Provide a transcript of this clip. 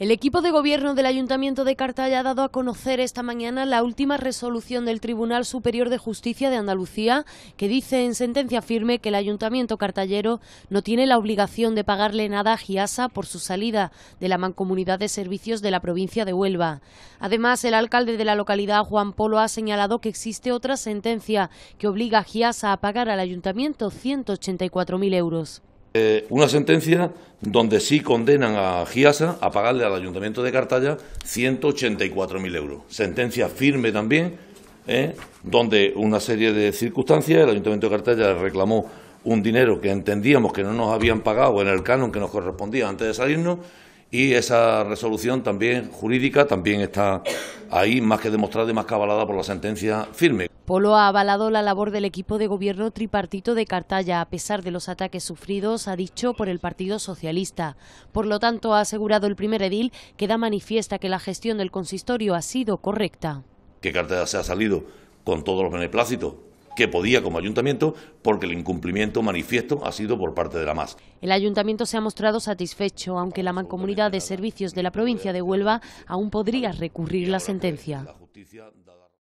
El equipo de gobierno del Ayuntamiento de Cartaya ha dado a conocer esta mañana la última resolución del Tribunal Superior de Justicia de Andalucía, que dice en sentencia firme que el Ayuntamiento cartallero no tiene la obligación de pagarle nada a Giasa por su salida de la Mancomunidad de Servicios de la provincia de Huelva. Además, el alcalde de la localidad, Juan Polo, ha señalado que existe otra sentencia que obliga a Giasa a pagar al Ayuntamiento 184.000 euros. Eh, una sentencia donde sí condenan a Giasa a pagarle al Ayuntamiento de Cartaya 184.000 euros. Sentencia firme también, ¿eh? donde una serie de circunstancias, el Ayuntamiento de Cartaya reclamó un dinero que entendíamos que no nos habían pagado en el canon que nos correspondía antes de salirnos y esa resolución también jurídica también está ahí más que demostrada y más que avalada por la sentencia firme. Polo ha avalado la labor del equipo de gobierno tripartito de Cartaya, a pesar de los ataques sufridos, ha dicho, por el Partido Socialista. Por lo tanto, ha asegurado el primer edil que da manifiesta que la gestión del consistorio ha sido correcta. ¿Qué Cartaya se ha salido con todos los beneplácitos que podía como ayuntamiento porque el incumplimiento manifiesto ha sido por parte de la MAS. El ayuntamiento se ha mostrado satisfecho, aunque la mancomunidad de servicios de la provincia de Huelva aún podría recurrir la sentencia.